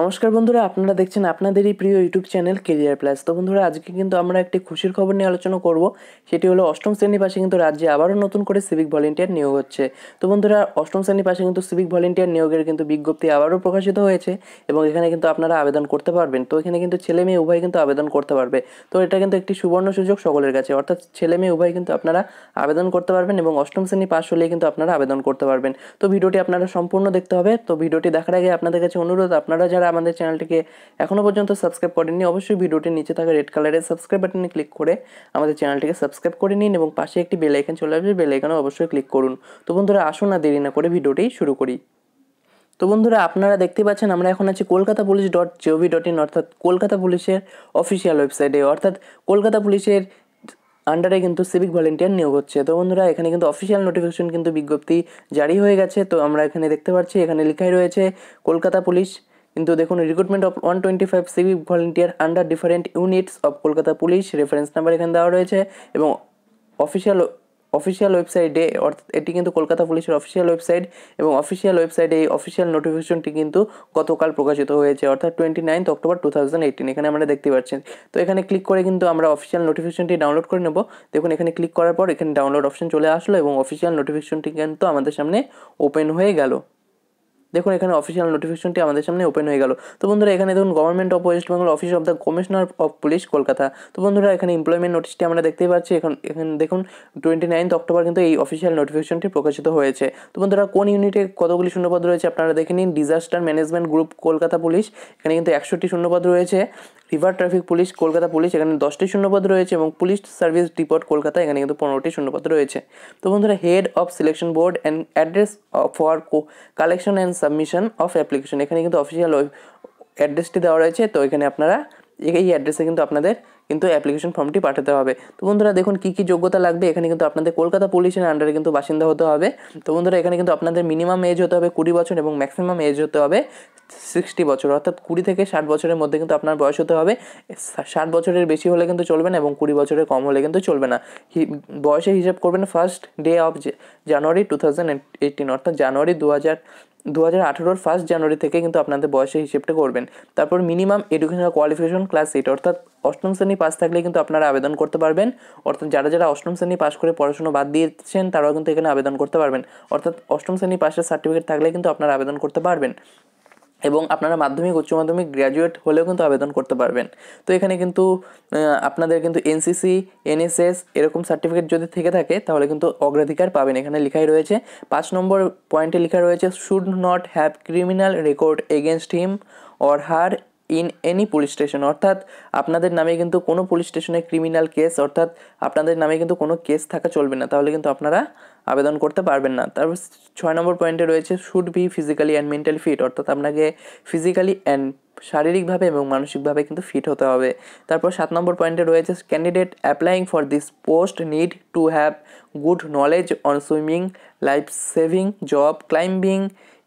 নমস্কার বন্ধুরা আপনারা দেখছেন আপনাদেরই প্রিয় ইউটিউব চ্যানেল কেরিয়ার প্লাস তো বন্ধুরা আজকে কিন্তু আমরা একটি খুশির খবর নিয়ে আলোচনা করব সেটি হলো অষ্টম শ্রেণী পাশে কিন্তু রাজ্যে আবারও নতুন করে সিভিক ভলেন্টিয়ার নিয়োগ হচ্ছে তো বন্ধুরা অষ্টম শ্রেণী পাশে কিন্তু সিভিক ভলেন্টিয়ার নিয়োগের কিন্তু বিজ্ঞপ্তি আবারও প্রকাশিত হয়েছে এবং এখানে কিন্তু আপনারা আবেদন করতে পারবেন তো এখানে কিন্তু ছেলে মেয়ে উভয় কিন্তু আবেদন করতে পারবে তো এটা কিন্তু একটি সুবর্ণ সুযোগ সকলের কাছে অর্থাৎ ছেলে মেয়ে উভয় কিন্তু আপনারা আবেদন করতে পারবেন এবং অষ্টম শ্রেণী পাশ হলে কিন্তু আপনারা আবেদন করতে পারবেন তো ভিডিওটি আপনারা সম্পূর্ণ দেখতে হবে তো ভিডিওটি দেখার আগে আপনাদের কাছে অনুরোধ আপনারা যারা যারা আমাদের চ্যানেলটিকে এখনও পর্যন্ত সাবস্ক্রাইব করেননি অবশ্যই ভিডিওটির নিচে থাকা রেড কালারের সাবস্ক্রাইব বাটনে ক্লিক করে আমাদের চ্যানেলটিকে সাবস্ক্রাইব করে নিন এবং পাশে একটি বেল আইকন চলে আসবে বেল আইকনে অবশ্যই ক্লিক করুন তো বন্ধুরা আসুন না দেরি না করে ভিডিওটি শুরু করি তো বন্ধুরা আপনারা দেখতে পাচ্ছেন আমরা এখন আছি Kolkata police dot gov dot in অর্থাৎ কলকাতা পুলিশের অফিসিয়াল ওয়েবসাইটে অর্থাৎ কলকাতা পুলিশের আন্ডারে কিন্তু সিভিক ভলেন্টিয়ার নিয়োগ হচ্ছে তো বন্ধুরা এখানে কিন্তু অফিসিয়াল নোটিফিকেশন কিন্তু বিজ্ঞপ্তি জারি হয়ে গেছে তো আমরা এখানে দেখতে পাচ্ছি এখানে লেখাই রয়েছে কলকাতা পুলিশ কিন্তু দেখুন recruitment of one twenty five civic volunteer under different units of Kolkata police reference number এখানে দেওয়া রয়েছে এবং অফিসিয়াল অফিসিয়াল ওয়েবসাইটে অর্থাৎ এটি কিন্তু কলকাতা পুলিশের অফিসিয়াল ওয়েবসাইট এবং অফিসিয়াল ওয়েবসাইটে এই অফিসিয়াল নোটিফিকেশনটি কিন্তু গতকাল প্রকাশিত হয়েছে অর্থাৎ twenty ninth October two thousand eighteen এখানে আমরা দেখতে পাচ্ছি তো এখানে ক্লিক করে কিন্তু আমরা অফিসিয়াল নোটিফিকেশনটি ডাউনলোড করে নেব দেখুন এখানে ক্লিক করার পর এখানে ডাউনলোড অপশন চলে আসলো এবং অফিসিয়াল নোটিফিকেশনটি কিন্তু আমাদের সামনে ওপেন হয়ে গেল দেখুন এখানে অফিসিয়াল নোটিফিকেশনটি আমাদের সামনে ওপেন হয়ে গেল তো বন্ধুরা এখানে দেখুন government of West Bengal office of the commissioner of police Kolkata তো বন্ধুরা এখানে এমপ্লয়মেন্ট নোটিশটি আমরা দেখতেই পাচ্ছি এখন এখানে দেখুন টোয়েন্টি নাইন্থ অক্টোবর কিন্তু এই অফিসিয়াল নোটিফিকেশনটি প্রকাশিত হয়েছে তো বন্ধুরা কোন ইউনিটে কতগুলি শূন্যপদ রয়েছে আপনারা দেখে নিন disaster management group Kolkata police এখানে কিন্তু একশোটি শূন্যপদ রয়েছে river traffic police Kolkata police এখানে দশটি শূন্যপদ রয়েছে এবং পুলিশ সার্ভিস ডিপোর্ট কলকাতা এখানে কিন্তু পনেরোটি শূন্যপদ রয়েছে তো বন্ধুরা head of selection board and address for collection and submission of application এখানে কিন্তু অফিসিয়াল অ্যাড্রেসটি দেওয়া রয়েছে তো এখানে আপনারা এই অ্যাড্রেসে কিন্তু আপনাদের কিন্তু অ্যাপ্লিকেশন ফর্মটি পাঠাতে হবে তো বন্ধুরা দেখুন কী কী যোগ্যতা লাগবে এখানে কিন্তু আপনাদের কলকাতা পুলিশের আন্ডারে কিন্তু বাসিন্দা হতে হবে তো বন্ধুরা এখানে কিন্তু আপনাদের মিনিমাম এজ হতে হবে কুড়ি বছর এবং ম্যাক্সিমাম এজ হতে হবে সিক্সটি বছর অর্থাৎ কুড়ি থেকে ষাট বছরের মধ্যে কিন্তু আপনার বয়স হতে হবে ষাট বছরের বেশি হলে কিন্তু চলবে না এবং কুড়ি বছরের কম হলে কিন্তু চলবে না বয়সে হিসাব করবেন first day of January two thousand eighteen অর্থাৎ জানুয়ারি দু হাজার দু হাজার আঠেরোর ফার্স্ট জানুয়ারি থেকে কিন্তু আপনাদের বয়সের হিসেবটা করবেন তারপর minimum educational qualification class eight অর্থাৎ অষ্টম শ্রেণী পাস থাকলে কিন্তু আপনারা আবেদন করতে পারবেন অর্থাৎ যারা যারা অষ্টম শ্রেণী পাস করে পড়াশুনো বাদ দিয়েছেন তারাও কিন্তু এখানে আবেদন করতে পারবেন অর্থাৎ অষ্টম শ্রেণী পাসের সার্টিফিকেট থাকলে কিন্তু আপনারা আবেদন করতে পারবেন এবং আপনারা মাধ্যমিক উচ্চ মাধ্যমিক গ্র্যাজুয়েট হলেও কিন্তু আবেদন করতে পারবেন তো এখানে কিন্তু আপনাদের কিন্তু এনসিসি এনএসএস এরকম সার্টিফিকেট যদি থেকে থাকে তাহলে কিন্তু অগ্রাধিকার পাবেন এখানে লেখাই রয়েছে পাঁচ নম্বর পয়েন্টে লেখা রয়েছে should not have criminal record against him or her in any police station অর্থাৎ আপনাদের নামে কিন্তু কোনো পুলিশ স্টেশনে ক্রিমিনাল কেস অর্থাৎ আপনাদের নামে কিন্তু কোনো কেস থাকা চলবে না তাহলে কিন্তু আপনারা আবেদন করতে পারবেন না তারপর ছয় নম্বর পয়েন্টে রয়েছে should be physically and mentally fit অর্থাৎ আপনাকে ফিজিক্যালি অ্যান্ড শারীরিকভাবে এবং মানসিকভাবে কিন্তু ফিট হতে হবে তারপর সাত নম্বর পয়েন্টে রয়েছে candidate applying for this post need to have good knowledge on swimming life saving job climbing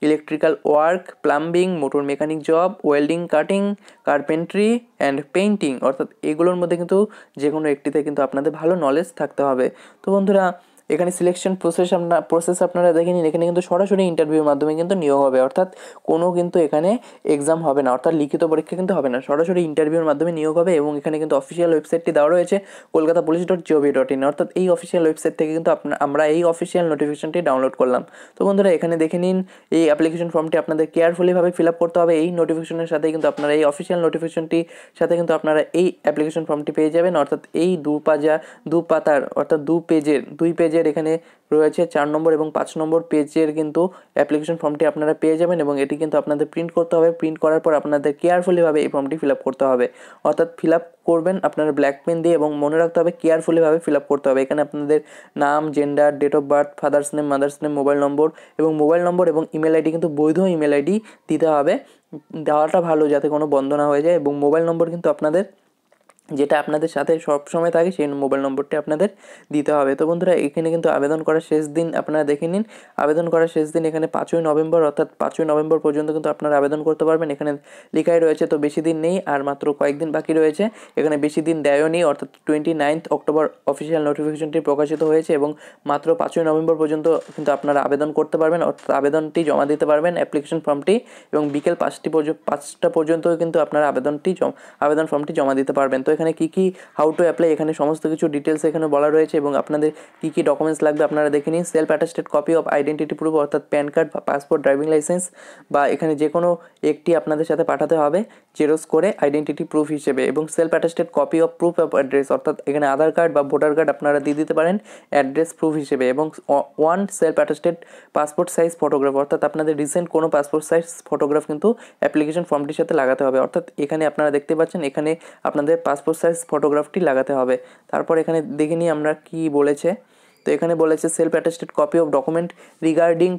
electrical work plumbing motor mechanic job welding cutting carpentry and painting অর্থাৎ এগুলোর মধ্যে কিন্তু যে কোনো একটিতে কিন্তু আপনাদের ভালো নলেজ থাকতে হবে তো বন্ধুরা এখানে সিলেকশন প্রসেস আপনার প্রসেস আপনারা দেখে নিন এখানে কিন্তু সরাসরি ইন্টারভিউর মাধ্যমে কিন্তু নিয়োগ হবে অর্থাৎ কোনো কিন্তু এখানে এক্সাম হবে না অর্থাৎ লিখিত পরীক্ষা কিন্তু হবে না সরাসরি ইন্টারভিউর মাধ্যমে নিয়োগ হবে এবং এখানে কিন্তু অফিসিয়াল ওয়েবসাইটটি দেওয়া রয়েছে Kolkata police dot gov dot in অর্থাৎ এই অফিসিয়াল ওয়েবসাইট থেকে কিন্তু আপনার আমরা এই অফিসিয়াল নোটিফিকেশনটি ডাউনলোড করলাম তো বন্ধুরা এখানে দেখে নিন এই অ্যাপ্লিকেশন ফর্মটি আপনাদের কেয়ারফুলিভাবে ফিল আপ করতে হবে এই নোটিফিকেশনের সাথে কিন্তু আপনারা এই অফিসিয়াল নোটিফিকেশনটি সাথে কিন্তু আপনারা এই অ্যাপ্লিকেশন ফর্মটি পেয়ে যাবেন অর্থাৎ এই দু পাজা দু পাতার অর্থাৎ দু পেজের দুই পেজ পেজের এখানে রয়েছে চার নম্বর এবং পাঁচ নম্বর পেজের কিন্তু অ্যাপ্লিকেশন ফর্মটি আপনারা পেয়ে যাবেন এবং এটি কিন্তু আপনাদের প্রিন্ট করতে হবে প্রিন্ট করার পর আপনাদের কেয়ারফুলিভাবে এই ফর্মটি ফিল করতে হবে অর্থাৎ ফিল করবেন আপনার ব্ল্যাক পেন দিয়ে এবং মনে রাখতে হবে কেয়ারফুলিভাবে ফিল করতে হবে এখানে আপনাদের নাম gender date of birth father's name mother's name mobile number এবং মোবাইল নম্বর এবং ইমেল আইডি কিন্তু বৈধ ইমেল আইডি দিতে হবে দেওয়াটা ভালো যাতে কোনো বন্ধ না হয়ে যায় এবং মোবাইল নম্বর কিন্তু আপনাদের যেটা আপনাদের সাথে সবসময় থাকে সেই মোবাইল নম্বরটি আপনাদের দিতে হবে তো বন্ধুরা এখানে কিন্তু আবেদন করার শেষ দিন আপনারা দেখে নিন আবেদন করার শেষ দিন এখানে পাঁচই নভেম্বর অর্থাৎ পাঁচই নভেম্বর পর্যন্ত কিন্তু আপনারা আবেদন করতে পারবেন এখানে লেখাই রয়েছে তো বেশি দিন নেই আর মাত্র কয়েকদিন বাকি রয়েছে এখানে বেশি দিন দেয়ও নেই অর্থাৎ টোয়েন্টি নাইন্থ অক্টোবর অফিসিয়াল নোটিফিকেশনটি প্রকাশিত হয়েছে এবং মাত্র পাঁচই নভেম্বর পর্যন্ত কিন্তু আপনারা আবেদন করতে পারবেন অর্থাৎ আবেদনটি জমা দিতে পারবেন অ্যাপ্লিকেশন ফর্মটি এবং বিকেল পাঁচটি পর্যন্ত পাঁচটা পর্যন্ত কিন্তু আপনারা আবেদনটি আবেদন ফর্মটি জমা দিতে পারবেন তো এখানে কী কী হাউ টু অ্যাপ্লাই এখানে সমস্ত কিছু ডিটেলস এখানে বলা রয়েছে এবং আপনাদের কি কি ডকুমেন্টস লাগবে আপনারা দেখে নিন self attested copy of identity proof অর্থাৎ প্যান কার্ড বা পাসপোর্ট ড্রাইভিং লাইসেন্স বা এখানে যে কোনো একটি আপনাদের সাথে পাঠাতে হবে জেরোস করে আইডেন্টিটি প্রুফ হিসেবে এবং self attested copy of proof of address অর্থাৎ এখানে আধার কার্ড বা ভোটার কার্ড আপনারা দিয়ে দিতে পারেন অ্যাড্রেস প্রুফ হিসেবে এবং one self attested passport size photograph অর্থাৎ আপনাদের রিসেন্ট কোনো পাসপোর্ট সাইজ ফটোগ্রাফ কিন্তু অ্যাপ্লিকেশন ফর্মটির সাথে লাগাতে হবে অর্থাৎ এখানে আপনারা দেখতে পাচ্ছেন এখানে আপনাদের পাসপোর্ট পাসপোর্ট সাইজ ফটোগ্রাফটি লাগাতে হবে তারপর এখানে দেখে নিই আমরা কি বলেছে তো এখানে বলেছে self attested copy of document regarding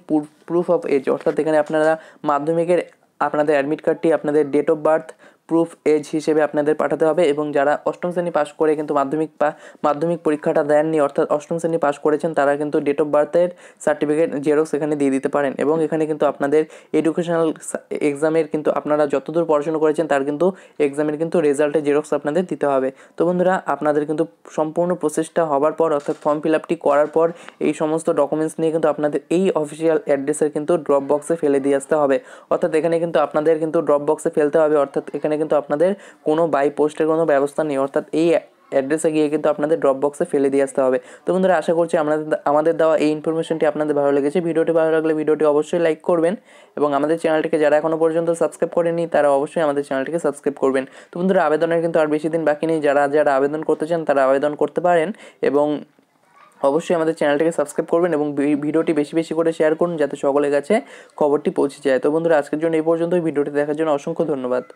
proof of age অর্থাৎ এখানে আপনারা মাধ্যমিকের আপনাদের অ্যাডমিট কার্ডটি আপনাদের date of birth proof age হিসেবে আপনাদের পাঠাতে হবে এবং যারা অষ্টম শ্রেণী পাশ করে কিন্তু মাধ্যমিক মাধ্যমিক পরীক্ষাটা দেননি অর্থাৎ অষ্টম শ্রেণী পাশ করেছেন তারা কিন্তু ডেট অফ বার্থের সার্টিফিকেট জেরক্স এখানে দিয়ে দিতে পারেন এবং এখানে কিন্তু আপনাদের এডুকেশনাল এক্সামের কিন্তু আপনারা যতদূর পড়াশোনা করেছেন তার কিন্তু এক্সামের কিন্তু রেজাল্টের জেরক্স আপনাদের দিতে হবে তো বন্ধুরা আপনাদের কিন্তু সম্পূর্ণ প্রসেসটা হওয়ার পর অর্থাৎ ফর্ম ফিল আপটি করার পর এই সমস্ত ডকুমেন্টস নিয়ে কিন্তু আপনাদের এই অফিসিয়াল অ্যাড্রেসের কিন্তু ড্রপ বক্সে ফেলে দিয়ে আসতে হবে অর্থাৎ এখানে কিন্তু আপনাদের কিন্তু ড্রপ বক্সে ফেলতে হবে অর্থাৎ এখানে কিন্তু আপনাদের কোনো বাই পোস্টের কোনো ব্যবস্থা নেই অর্থাৎ এই অ্যাড্রেসে গিয়ে কিন্তু আপনাদের ড্রপ বক্সে ফেলে দিয়ে আসতে হবে তো বন্ধুরা আশা করছি আমাদের আমাদের দেওয়া এই ইনফরমেশনটি আপনাদের ভালো লেগেছে ভিডিওটি ভালো লাগলে ভিডিওটি অবশ্যই লাইক করবেন এবং আমাদের চ্যানেলটিকে যারা এখনও পর্যন্ত সাবস্ক্রাইব করেনি তারা অবশ্যই আমাদের চ্যানেলটিকে সাবস্ক্রাইব করবেন তো বন্ধুরা আবেদনের কিন্তু আর বেশি দিন বাকি নেই যারা যারা আবেদন করতে চান তারা আবেদন করতে পারেন এবং অবশ্যই আমাদের চ্যানেলটিকে সাবস্ক্রাইব করবেন এবং ভিডিওটি বেশি বেশি করে শেয়ার করুন যাতে সকলের কাছে খবরটি পৌঁছে যায় তো বন্ধুরা আজকের জন্য এই পর্যন্ত ভিডিওটি দেখার জন্য অসংখ্য ধন্যবাদ